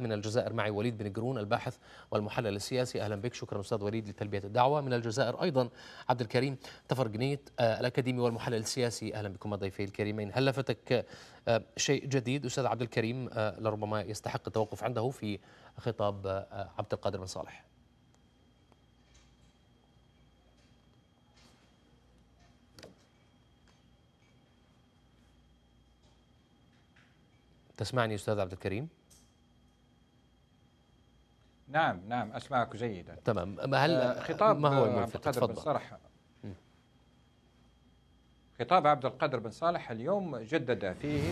من الجزائر معي وليد بن جرون الباحث والمحلل السياسي اهلا بك شكرا استاذ وليد لتلبيه الدعوه من الجزائر ايضا عبد الكريم تفرجنيت آه، الاكاديمي والمحلل السياسي اهلا بكم ضيفي الكريمين هل لفتك آه، شيء جديد استاذ عبد الكريم آه، لربما يستحق التوقف عنده في خطاب عبد القادر بن صالح تسمعني استاذ عبد الكريم نعم نعم أسمعك جيدا تمام ما هل آه، خطاب ما هو الملفت عبد القادر بن صالح خطاب عبد القادر بن صالح اليوم جدد فيه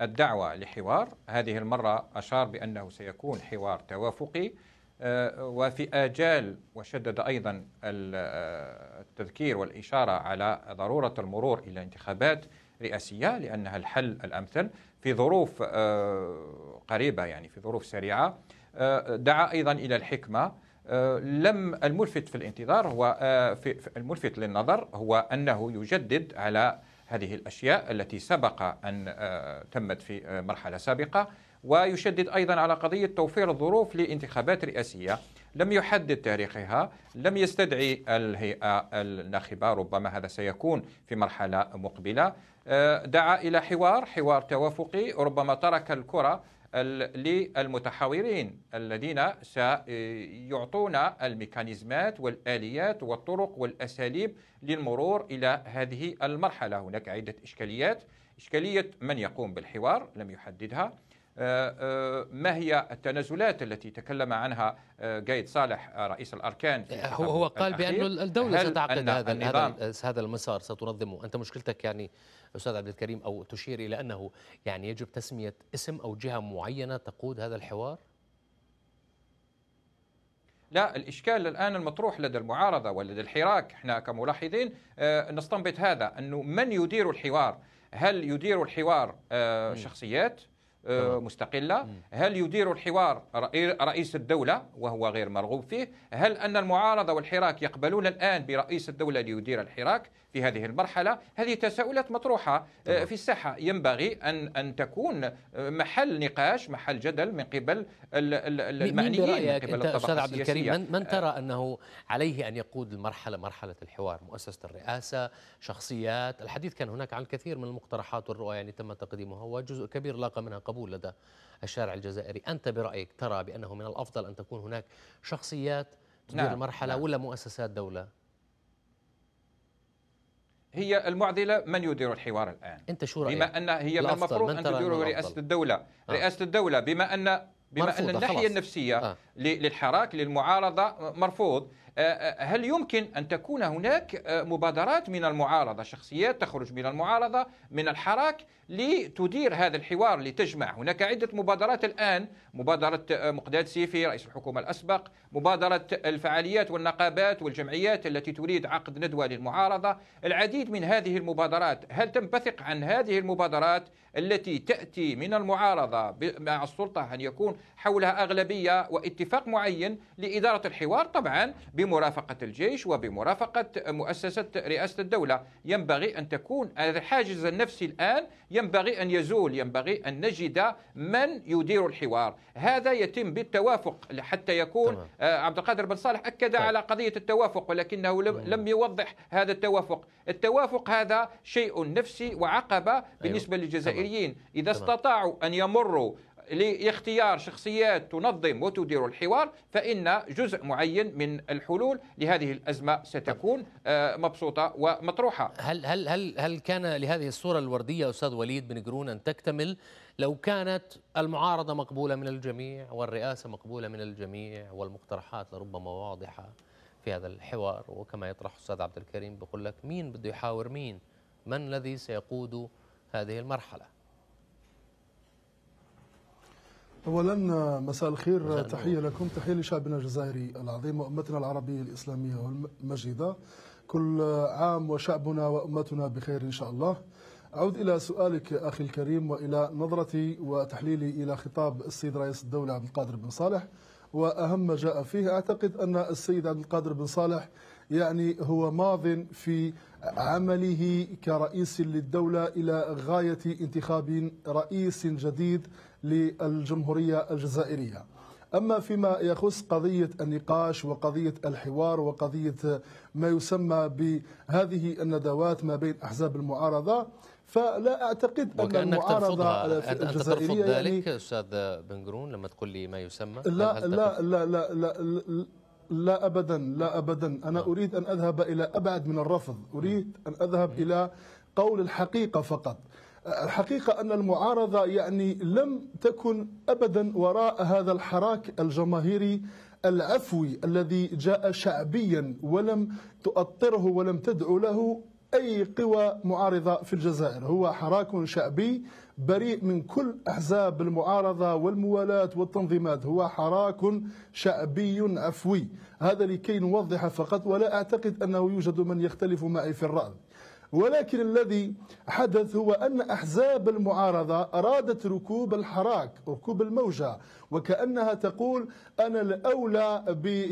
الدعوة لحوار هذه المرة أشار بأنه سيكون حوار توافقي آه، وفي آجال وشدد أيضا آه، التذكير والإشارة على ضرورة المرور إلى انتخابات رئاسية لأنها الحل الأمثل في ظروف قريبة يعني في ظروف سريعة آه، دعا ايضا الى الحكمه آه، لم الملفت في الانتظار هو آه، في الملفت للنظر هو انه يجدد على هذه الاشياء التي سبق ان تمت في مرحله سابقه ويشدد ايضا على قضيه توفير الظروف لانتخابات رئاسيه لم يحدد تاريخها لم يستدعي الهيئه الناخبه ربما هذا سيكون في مرحله مقبله دعا الى حوار حوار توافقي ربما ترك الكره للمتحاورين الذين سيعطون الميكانيزمات والآليات والطرق والأساليب للمرور إلى هذه المرحلة هناك عدة إشكاليات إشكالية من يقوم بالحوار لم يحددها آه، آه، ما هي التنازلات التي تكلم عنها قايد آه، صالح رئيس الاركان هو هو قال بانه الدوله ستعقد هذا هذا هذا المسار ستنظمه انت مشكلتك يعني استاذ عبد الكريم او تشير الى انه يعني يجب تسميه اسم او جهه معينه تقود هذا الحوار لا الإشكال الآن المطروح لدى المعارضة ولدى الحراك احنا كملاحظين نستنبط هذا أنه من يدير الحوار هل يدير الحوار شخصيات آه، مستقلة هل يدير الحوار رئيس الدولة وهو غير مرغوب فيه هل أن المعارضة والحراك يقبلون الآن برئيس الدولة ليدير الحراك في هذه المرحلة هذه تساؤلات مطروحة طبعا. آه، في الساحة ينبغي أن أن تكون آه، محل نقاش محل جدل من قبل المعنيين من قبل الطبقة أستاذ عبد الكريم من, من آه. ترى أنه عليه أن يقود المرحلة مرحلة الحوار مؤسسة الرئاسة شخصيات الحديث كان هناك عن الكثير من المقترحات والرؤى يعني تم تقديمها وجزء كبير لاقى منها قبول لدى الشارع الجزائري أنت برأيك ترى بأنه من الأفضل أن تكون هناك شخصيات تدير نعم. المرحلة نعم. ولا مؤسسات دولة هي المعضله من يدير الحوار الان انت شو رايك بما ان هي من المفروض ان تديره رئاسه الدوله آه. رئاسه الدوله بما ان بما ان الناحيه خلاص. النفسيه آه. للحراك للمعارضه مرفوض آه، آه، هل يمكن أن تكون هناك آه، مبادرات من المعارضة شخصيات تخرج من المعارضة من الحراك لتدير هذا الحوار لتجمع هناك عدة مبادرات الآن مبادرة مقداد سيفي رئيس الحكومة الأسبق مبادرة الفعاليات والنقابات والجمعيات التي تريد عقد ندوة للمعارضة العديد من هذه المبادرات هل تنبثق عن هذه المبادرات التي تأتي من المعارضة مع السلطة أن يكون حولها أغلبية واتفاق معين لإدارة الحوار طبعا بم بمرافقة الجيش وبمرافقة مؤسسة رئاسة الدولة ينبغي أن تكون الحاجز النفسي الآن ينبغي أن يزول ينبغي أن نجد من يدير الحوار هذا يتم بالتوافق حتى يكون طبعا. آه، عبد القادر بن صالح أكد طبعا. على قضية التوافق ولكنه لم, يوضح هذا التوافق التوافق هذا شيء نفسي وعقبة أيوه. بالنسبة أيوه. للجزائريين إذا طبعا. استطاعوا أن يمروا لاختيار شخصيات تنظم وتدير الحوار فإن جزء معين من الحلول لهذه الأزمة ستكون آه، مبسوطة ومطروحة هل, هل, هل, هل كان لهذه الصورة الوردية أستاذ وليد بن جرون أن تكتمل لو كانت المعارضة مقبولة من الجميع والرئاسة مقبولة من الجميع والمقترحات لربما واضحة في هذا الحوار وكما يطرح أستاذ عبد الكريم بيقول لك مين بده يحاور مين من الذي سيقود هذه المرحله اولا مساء الخير تحيه لكم تحيه لشعبنا الجزائري العظيم وامتنا العربيه الاسلاميه والمجيده كل عام وشعبنا وامتنا بخير ان شاء الله أعود إلى سؤالك أخي الكريم وإلى نظرتي وتحليلي إلى خطاب السيد رئيس الدولة عبد القادر بن صالح وأهم ما جاء فيه أعتقد أن السيد عبد القادر بن صالح يعني هو ماض في عمله كرئيس للدولة إلى غاية انتخاب رئيس جديد للجمهورية الجزائرية أما فيما يخص قضية النقاش وقضية الحوار وقضية ما يسمى بهذه الندوات ما بين أحزاب المعارضة فلا اعتقد ان المعارضه في الجزائريه انت ترفض ذلك يعني استاذ بن لما تقول لي ما يسمى لا لا, لا لا لا لا لا أبدا لا أبدا أنا أريد أن أذهب إلى أبعد من الرفض أريد أن أذهب إلى قول الحقيقة فقط الحقيقة أن المعارضة يعني لم تكن أبدا وراء هذا الحراك الجماهيري العفوي الذي جاء شعبيا ولم تؤطره ولم تدعو له أي قوى معارضة في الجزائر هو حراك شعبي بريء من كل أحزاب المعارضة والموالاة والتنظيمات هو حراك شعبي عفوي هذا لكي نوضح فقط ولا أعتقد أنه يوجد من يختلف معي في الرأي ولكن الذي حدث هو أن أحزاب المعارضة أرادت ركوب الحراك ركوب الموجة وكأنها تقول أنا الأولى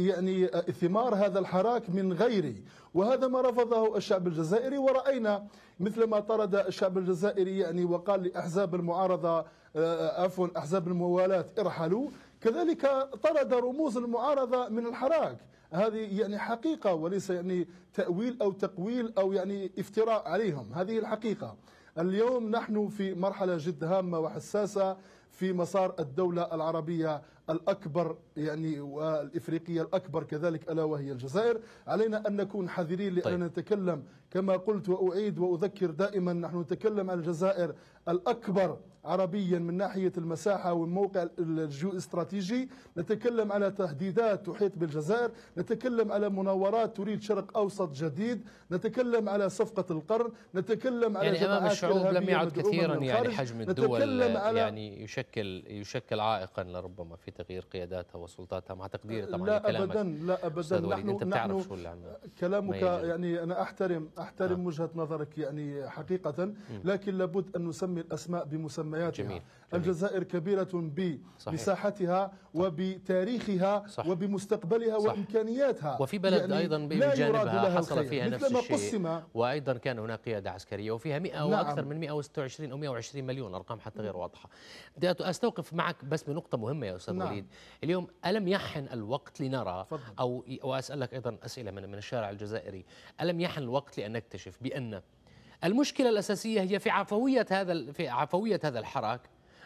يعني ثمار هذا الحراك من غيري وهذا ما رفضه الشعب الجزائري ورأينا مثل ما طرد الشعب الجزائري يعني وقال لأحزاب المعارضة آه، عفوا أحزاب الموالاة ارحلوا كذلك طرد رموز المعارضة من الحراك هذه يعني حقيقة وليس يعني تأويل أو تقويل أو يعني افتراء عليهم هذه الحقيقة اليوم نحن في مرحلة جد هامة وحساسة في مسار الدولة العربية الأكبر يعني والإفريقية الأكبر كذلك ألا وهي الجزائر علينا أن نكون حذرين لأننا طيب. نتكلم كما قلت وأعيد وأذكر دائما نحن نتكلم عن الجزائر الأكبر عربيا من ناحية المساحة والموقع الجيو استراتيجي نتكلم على تهديدات تحيط بالجزائر نتكلم على مناورات تريد شرق أوسط جديد نتكلم على صفقة القرن نتكلم على يعني أمام الشعوب لم يعد كثيرا يعني حجم الدول يعني يشكل يشكل عائقا لربما في تغيير قياداتها وسلطاتها مع تقدير طبعا لا أبدا لا أبدا نحن, أنت نحن شو كلامك يعني أنا أحترم أحترم آه. وجهة نظرك يعني حقيقة لكن لابد أن نسمي الأسماء بمسمى ومنتمياتها جميل. جميل. الجزائر كبيرة بمساحتها وبتاريخها صح. وبمستقبلها صح. وإمكانياتها وفي بلد يعني أيضا بجانبها حصل فيها نفس الشيء وأيضا كان هناك قيادة عسكرية وفيها 100 نعم. وأكثر من 126 أو 120 مليون أرقام حتى غير واضحة أستوقف معك بس بنقطة مهمة يا أستاذ نعم. وليد اليوم ألم يحن الوقت لنرى فضل. أو وأسألك أيضا أسئلة من الشارع الجزائري ألم يحن الوقت لأن نكتشف بأن المشكلة الأساسية هي في عفوية هذا في عفوية هذا الحراك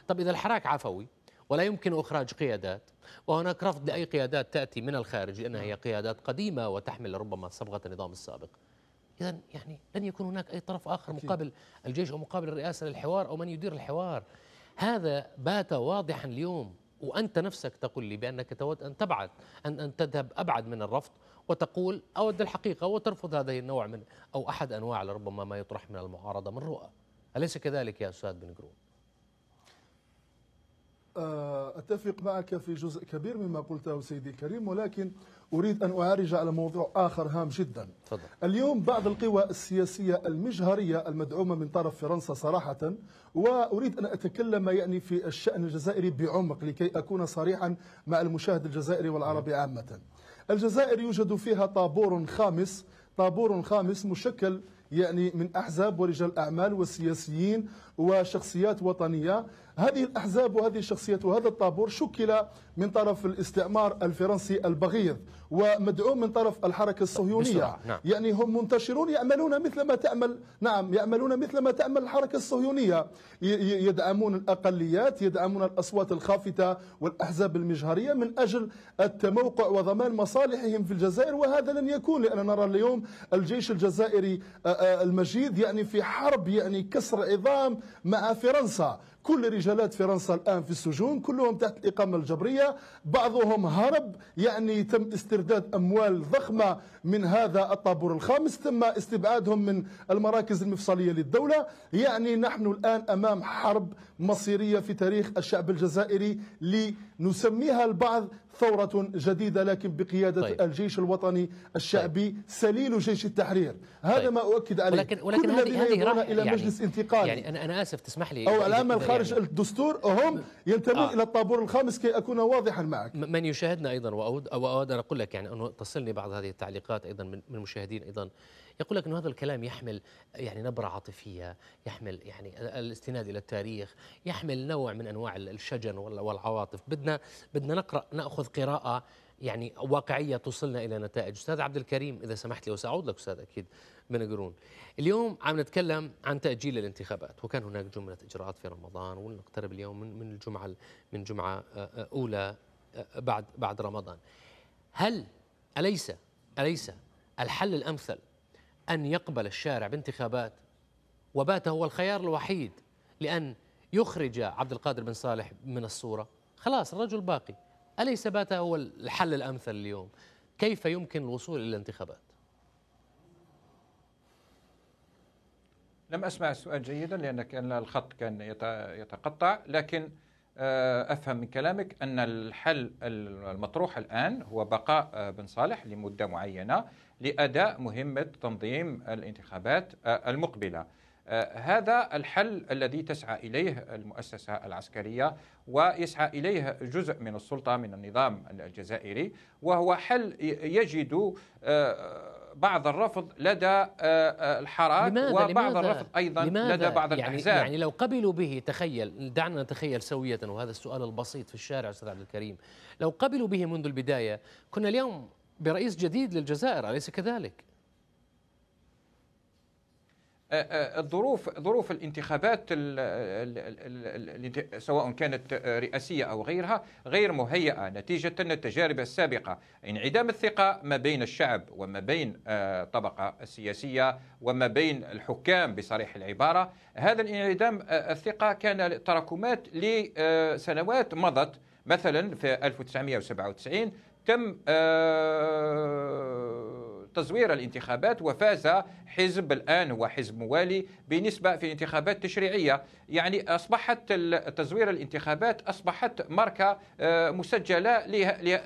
طب إذا الحراك عفوي ولا يمكن إخراج قيادات وهناك رفض لأي قيادات تأتي من الخارج لأنها هي قيادات قديمة وتحمل ربما صبغة النظام السابق إذا يعني لن يكون هناك أي طرف آخر مقابل الجيش أو مقابل الرئاسة للحوار أو من يدير الحوار هذا بات واضحا اليوم وأنت نفسك تقول لي بأنك تود أن تبعد أن أن تذهب أبعد من الرفض وتقول أود الحقيقة وترفض هذه النوع من أو أحد أنواع لربما ما يطرح من المعارضة من رؤى أليس كذلك يا أستاذ بن جرون أه، أتفق معك في جزء كبير مما قلته سيدي الكريم ولكن أريد أن أعرج على موضوع آخر هام جدا فضل. اليوم بعض القوى السياسية المجهرية المدعومة من طرف فرنسا صراحة وأريد أن أتكلم يعني في الشأن الجزائري بعمق لكي أكون صريحا مع المشاهد الجزائري والعربي عامة الجزائر يوجد فيها طابور خامس طابور خامس مشكل يعني من أحزاب ورجال أعمال وسياسيين وشخصيات وطنية هذه الأحزاب وهذه الشخصيات وهذا الطابور شكل من طرف الاستعمار الفرنسي البغيض ومدعوم من طرف الحركة الصهيونية نعم. يعني هم منتشرون يعملون مثل ما تعمل نعم يعملون مثل ما تعمل الحركة الصهيونية يدعمون الأقليات يدعمون الأصوات الخافتة والأحزاب المجهرية من أجل التموقع وضمان مصالحهم في الجزائر وهذا لن يكون لأن نرى اليوم الجيش الجزائري المجيد يعني في حرب يعني كسر عظام مع فرنسا كل رجالات فرنسا الآن في السجون كلهم تحت الإقامة الجبرية بعضهم هرب يعني تم استرداد أموال ضخمة من هذا الطابور الخامس تم استبعادهم من المراكز المفصلية للدولة يعني نحن الآن أمام حرب مصيرية في تاريخ الشعب الجزائري لنسميها البعض ثورة جديدة لكن بقيادة طيب. الجيش الوطني الشعبي طيب. سليل جيش التحرير هذا طيب. ما أؤكد عليه ولكن, ولكن كل هذه راح إلى يعني مجلس انتقالي يعني أنا, أنا آسف تسمح لي أو العمل خارج يعني الدستور هم ينتمون آه. إلى الطابور الخامس كي أكون واضحا معك من يشاهدنا أيضا وأود أو أود أن أقول لك يعني أنه تصلني بعض هذه التعليقات أيضا من المشاهدين أيضا يقول لك أن هذا الكلام يحمل يعني نبرة عاطفية يحمل يعني الاستناد إلى التاريخ يحمل نوع من أنواع الشجن والعواطف بدنا بدنا نقرأ نأخذ قراءة يعني واقعية توصلنا إلى نتائج أستاذ عبد الكريم إذا سمحت لي وسأعود لك أستاذ أكيد من قرون اليوم عم نتكلم عن تأجيل الانتخابات وكان هناك جملة إجراءات في رمضان ونقترب اليوم من من الجمعة من جمعة آه، آه، أولى آه، بعد بعد رمضان هل أليس أليس الحل الأمثل أن يقبل الشارع بانتخابات وبات هو الخيار الوحيد لأن يخرج عبد القادر بن صالح من الصورة خلاص الرجل باقي أليس بات هو الحل الأمثل اليوم كيف يمكن الوصول إلى الانتخابات لم أسمع السؤال جيدا لأن كان الخط كان يتقطع لكن آه، أفهم من كلامك أن الحل المطروح الآن هو بقاء آه، بن صالح لمدة معينة لأداء مهمة تنظيم الانتخابات آه، المقبلة آه، هذا الحل الذي تسعى إليه المؤسسة العسكرية ويسعى إليه جزء من السلطة من النظام الجزائري وهو حل يجد آه، بعض الرفض لدى الحراك لماذا وبعض لماذا الرفض ايضا لماذا لدى بعض يعني الاحزاب يعني لو قبلوا به تخيل دعنا نتخيل سويه وهذا السؤال البسيط في الشارع استاذ عبد الكريم لو قبلوا به منذ البدايه كنا اليوم برئيس جديد للجزائر أليس كذلك؟ أه، أه، الظروف ظروف الانتخابات سواء كانت رئاسيه او غيرها غير مهيئه نتيجه التجارب السابقه انعدام الثقه ما بين الشعب وما بين الطبقه أه، السياسيه وما بين الحكام بصريح العباره هذا الانعدام الثقه كان تراكمات لسنوات مضت مثلا في 1997 تم آه، تزوير الانتخابات وفاز حزب الآن هو حزب موالي بنسبة في انتخابات تشريعية يعني أصبحت تزوير الانتخابات أصبحت ماركة آه، مسجلة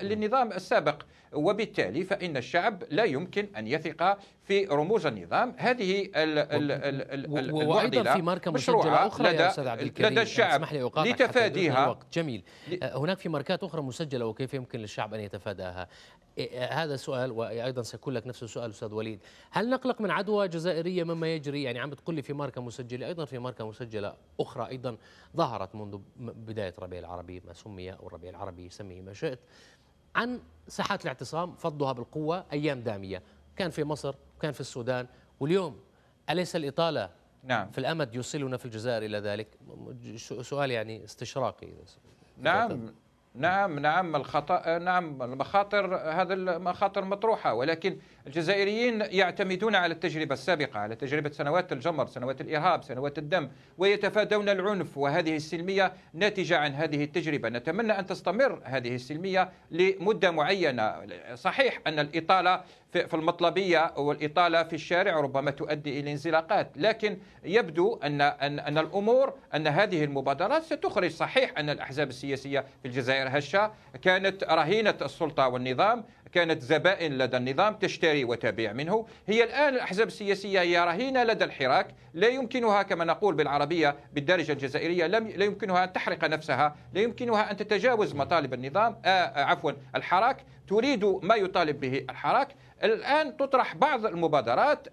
للنظام السابق وبالتالي فإن الشعب لا يمكن أن يثق في رموز النظام هذه ال ال ال ال وايضا في ماركه مسجله اخرى لدى يا استاذ عبد الكريم لدى الشعب يعني لي لتفاديها الوقت جميل أه، هناك في ماركات اخرى مسجله وكيف يمكن للشعب ان يتفاداها أه، أه، هذا سؤال وايضا سيكون لك نفس السؤال استاذ وليد هل نقلق من عدوى جزائريه مما يجري يعني عم بتقول لي في ماركه مسجله ايضا في ماركه مسجله اخرى ايضا ظهرت منذ بدايه الربيع العربي ما سمي او الربيع العربي سميه ما شئت عن ساحات الاعتصام فضها بالقوه ايام داميه كان في مصر وكان في السودان واليوم أليس الإطالة نعم. في الأمد يوصلنا في الجزائر إلى ذلك سؤال يعني استشراقي نعم نعم نعم الخطأ نعم المخاطر هذا المخاطر مطروحة ولكن الجزائريين يعتمدون على التجربة السابقة على تجربة سنوات الجمر سنوات الإرهاب سنوات الدم ويتفادون العنف وهذه السلمية ناتجة عن هذه التجربة نتمنى أن تستمر هذه السلمية لمدة معينة صحيح أن الإطالة في المطلبية والإطالة في الشارع ربما تؤدي إلى انزلاقات لكن يبدو أن, أن, أن الأمور أن هذه المبادرات ستخرج صحيح أن الأحزاب السياسية في الجزائر هشة كانت رهينة السلطة والنظام كانت زبائن لدى النظام تشتري وتبيع منه هي الآن الأحزاب السياسية هي رهينة لدى الحراك لا يمكنها كما نقول بالعربية بالدارجة الجزائرية لا يمكنها أن تحرق نفسها لا يمكنها أن تتجاوز مطالب النظام آه عفوا الحراك تريد ما يطالب به الحراك الآن تطرح بعض المبادرات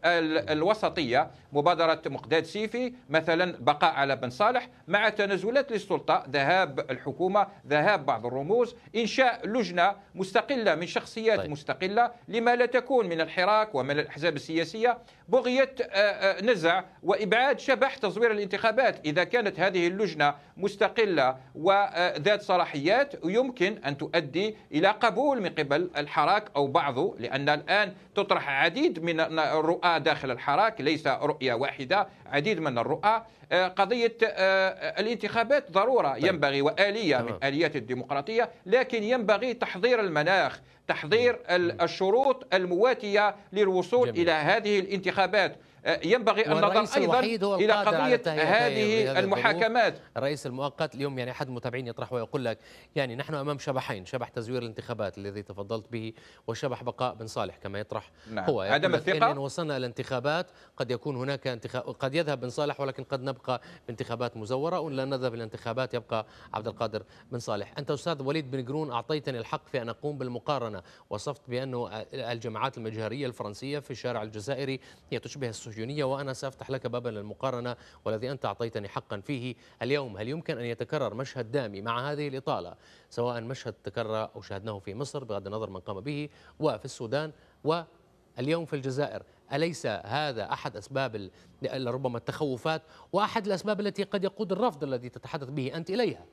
الوسطية مبادرة مقداد سيفي مثلا بقاء على بن صالح مع تنازلات للسلطة ذهاب الحكومة ذهاب بعض الرموز إنشاء لجنة مستقلة من شخصيات طيب. مستقلة لما لا تكون من الحراك ومن الأحزاب السياسية بغية آه، آه، نزع وإبعاد شبح تزوير الانتخابات إذا كانت هذه اللجنة مستقلة وذات آه، صلاحيات يمكن أن تؤدي إلى قبول من قبل الحراك أو بعضه لأن الآن الآن تطرح عديد من الرؤى داخل الحراك ليس رؤية واحدة عديد من الرؤى آه، قضية آه، الانتخابات ضرورة طيب. ينبغي وآلية من آليات الديمقراطية لكن ينبغي تحضير المناخ تحضير الشروط المواتية للوصول جميل. إلى هذه الانتخابات ينبغي النظر ايضا الى قضيه هذه المحاكمات الرئيس المؤقت اليوم يعني احد المتابعين يطرح ويقول لك يعني نحن امام شبحين شبح تزوير الانتخابات الذي تفضلت به وشبح بقاء بن صالح كما يطرح نعم. هو عدم الثقه إن, ان وصلنا الى انتخابات قد يكون هناك انتخاب قد يذهب بن صالح ولكن قد نبقى بانتخابات مزوره وان لا نذهب الى انتخابات يبقى عبد القادر بن صالح انت استاذ وليد بن قرون اعطيتني الحق في ان اقوم بالمقارنه الحصانة وصفت بأنه الجماعات المجهرية الفرنسية في الشارع الجزائري هي تشبه الصهيونية وأنا سأفتح لك بابا للمقارنة والذي أنت أعطيتني حقا فيه اليوم هل يمكن أن يتكرر مشهد دامي مع هذه الإطالة سواء مشهد تكرر أو شاهدناه في مصر بغض النظر من قام به وفي السودان واليوم في الجزائر أليس هذا أحد أسباب ربما التخوفات وأحد الأسباب التي قد يقود الرفض الذي تتحدث به أنت إليها؟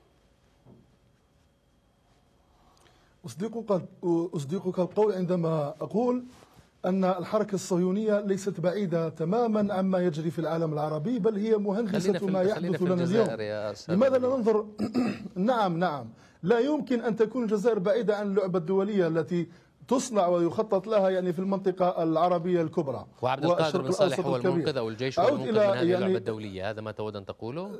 أصدقك, أصدقك القول عندما أقول أن الحركة الصهيونية ليست بعيدة تماما عما يجري في العالم العربي بل هي مهندسة ما يحدث لنا اليوم لماذا لا ننظر نعم نعم لا يمكن أن تكون الجزائر بعيدة عن اللعبة الدولية التي تصنع ويخطط لها يعني في المنطقة العربية الكبرى وعبد القادر بن صالح هو المنقذ أو الجيش هو المنقذ من هذه يعني اللعبة الدولية هذا ما تود أن تقوله؟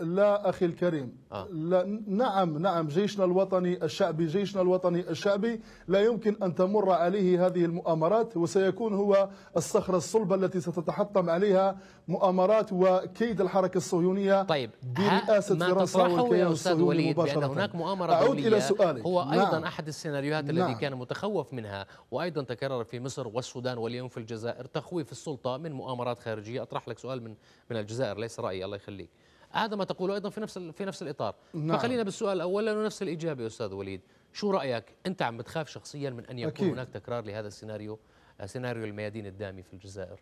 لا أخي الكريم آه. لا نعم نعم جيشنا الوطني الشعبي جيشنا الوطني الشعبي لا يمكن أن تمر عليه هذه المؤامرات وسيكون هو الصخرة الصلبة التي ستتحطم عليها مؤامرات وكيد الحركة الصهيونية طيب برئاسة فرنسا والكيان الصهيوني مباشرة بأن هناك مؤامرة أعود دولية إلى هو أيضا نعم. أحد السيناريوهات نعم. الذي كان متخوف منها وأيضا تكرر في مصر والسودان واليوم في الجزائر تخويف السلطة من مؤامرات خارجية أطرح لك سؤال من من الجزائر ليس رأيي الله يخليك هذا ما تقوله أيضا في نفس في نفس الإطار نعم. فخلينا بالسؤال الأول لأنه نفس الإجابة أستاذ وليد شو رأيك أنت عم بتخاف شخصيا من أن يكون أكيد. هناك تكرار لهذا السيناريو سيناريو الميادين الدامي في الجزائر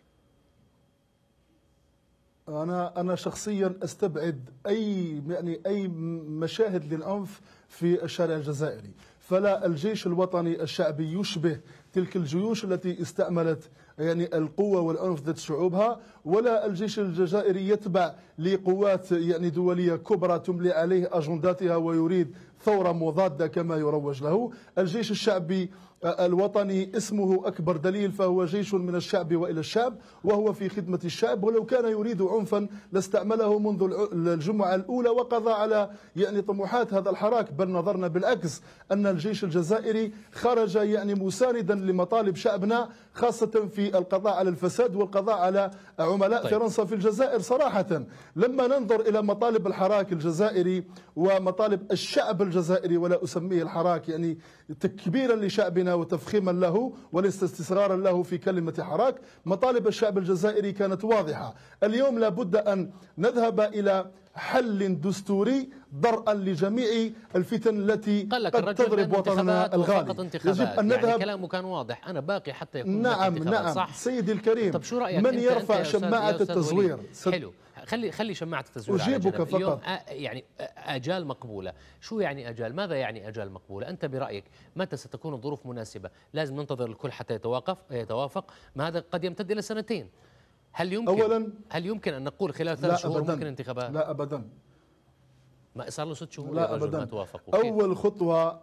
انا انا شخصيا استبعد اي يعني اي مشاهد للعنف في الشارع الجزائري فلا الجيش الوطني الشعبي يشبه تلك الجيوش التي استعملت يعني القوة والعنف ضد شعوبها ولا الجيش الجزائري يتبع لقوات يعني دولية كبرى تملي عليه أجنداتها ويريد ثورة مضادة كما يروج له الجيش الشعبي الوطني اسمه أكبر دليل فهو جيش من الشعب وإلى الشعب وهو في خدمة الشعب ولو كان يريد عنفا لاستعمله منذ الجمعة الأولى وقضى على يعني طموحات هذا الحراك بل نظرنا بالعكس أن الجيش الجزائري خرج يعني مساندا لمطالب شعبنا خاصة في القضاء على الفساد والقضاء على عملاء طيب. فرنسا في الجزائر صراحة لما ننظر إلى مطالب الحراك الجزائري ومطالب الشعب الجزائري ولا أسميه الحراك يعني تكبيرا لشعبنا بينها وتفخيما له وليس استصرارا له في كلمة حراك مطالب الشعب الجزائري كانت واضحة اليوم لابد أن نذهب إلى حل دستوري درءا لجميع الفتن التي قد تضرب وطننا الغالي يجب ان نذهب يعني كلامه كان واضح انا باقي حتى يكون نعم نعم صح؟ سيدي الكريم طب شو رأيك من يرفع شماعه التزوير حلو خلي خلي شماعه التسويق اجيبك فقط يعني اجال مقبوله، شو يعني اجال؟ ماذا يعني اجال مقبوله؟ انت برايك متى ستكون الظروف مناسبه؟ لازم ننتظر الكل حتى يتوافق يتوافق، ما هذا قد يمتد الى سنتين. هل يمكن أولا هل يمكن ان نقول خلال ثلاث شهور أبداً ممكن انتخابات؟ لا ابدا ما صار له ست شهور لا ابدا ما توافقوا اول خطوه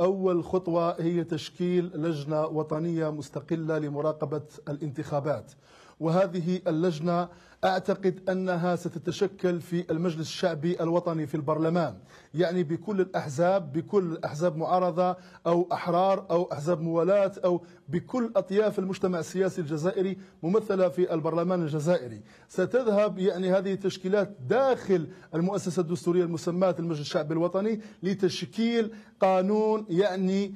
أول خطوة هي تشكيل لجنة وطنية مستقلة لمراقبة الانتخابات وهذه اللجنة أعتقد أنها ستتشكل في المجلس الشعبي الوطني في البرلمان يعني بكل الأحزاب بكل أحزاب معارضة أو أحرار أو أحزاب موالاة أو بكل أطياف المجتمع السياسي الجزائري ممثلة في البرلمان الجزائري ستذهب يعني هذه التشكيلات داخل المؤسسة الدستورية المسماة المجلس الشعبي الوطني لتشكيل قانون يعني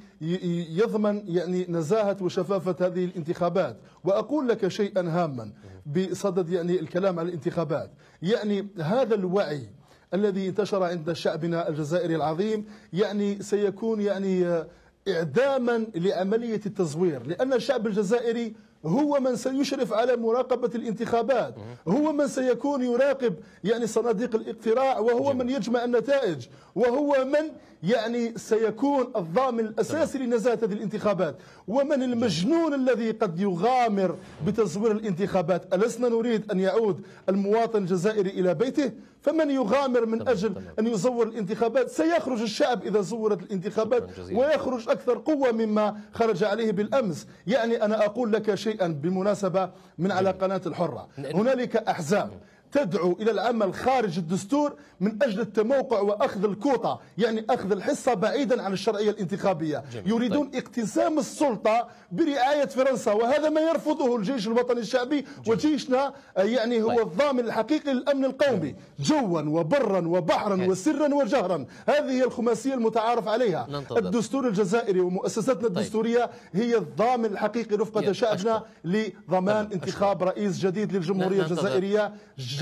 يضمن يعني نزاهة وشفافة هذه الانتخابات وأقول لك شيئا هاما بصدد يعني الكلام عن الانتخابات يعني هذا الوعي الذي انتشر عند شعبنا الجزائري العظيم يعني سيكون يعني آه، إعداما لعملية التزوير لأن الشعب الجزائري هو من سيشرف على مراقبة الانتخابات هو من سيكون يراقب يعني صناديق الاقتراع وهو من يجمع النتائج وهو من يعني سيكون الضامن الأساسي لنزاهة هذه الانتخابات ومن المجنون الذي قد يغامر بتزوير الانتخابات ألسنا نريد أن يعود المواطن الجزائري إلى بيته فمن يغامر من أجل أن يزور الانتخابات سيخرج الشعب إذا زورت الانتخابات ويخرج أكثر قوة مما خرج عليه بالأمس يعني أنا أقول لك شيء شيئا بمناسبة من على قناة الحرة هنالك أحزاب تدعو إلى العمل خارج الدستور من أجل التموقع وأخذ الكوطة يعني أخذ الحصة بعيدا عن الشرعية الانتخابية جميل. طيب. يريدون طيب. اقتسام السلطة برعاية فرنسا وهذا ما يرفضه الجيش الوطني الشعبي جميل. وجيشنا آه، يعني هو طيب. الضامن الحقيقي للأمن القومي جوا وبرا وبحرا جميل. وسرا وجهرا هذه هي الخماسية المتعارف عليها ننتظر. الدستور الجزائري ومؤسساتنا طيب. الدستورية طيب. هي الضامن الحقيقي رفقة شعبنا لضمان انتخاب رئيس جديد للجمهورية الجزائرية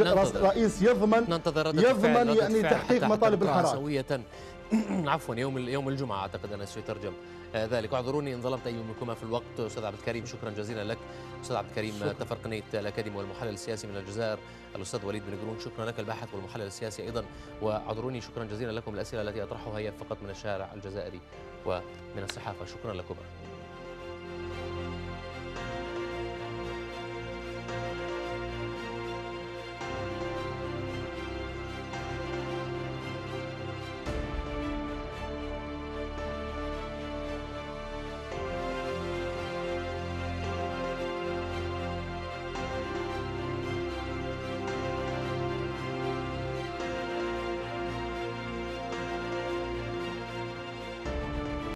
رئيس يضمن ننتظر يضمن يعني تحقيق مطالب الحراك سوية عفوا يوم يوم الجمعه اعتقد انا سيترجم آه، ذلك اعذروني ان ظلمت اي منكما في الوقت استاذ عبد الكريم شكرا جزيلا لك استاذ عبد الكريم تفرقنيت الاكاديمي والمحلل السياسي من الجزائر الاستاذ وليد بن قرون شكرا لك الباحث والمحلل السياسي ايضا واعذروني شكرا جزيلا لكم الاسئله التي اطرحها هي فقط من الشارع الجزائري ومن الصحافه شكرا لكم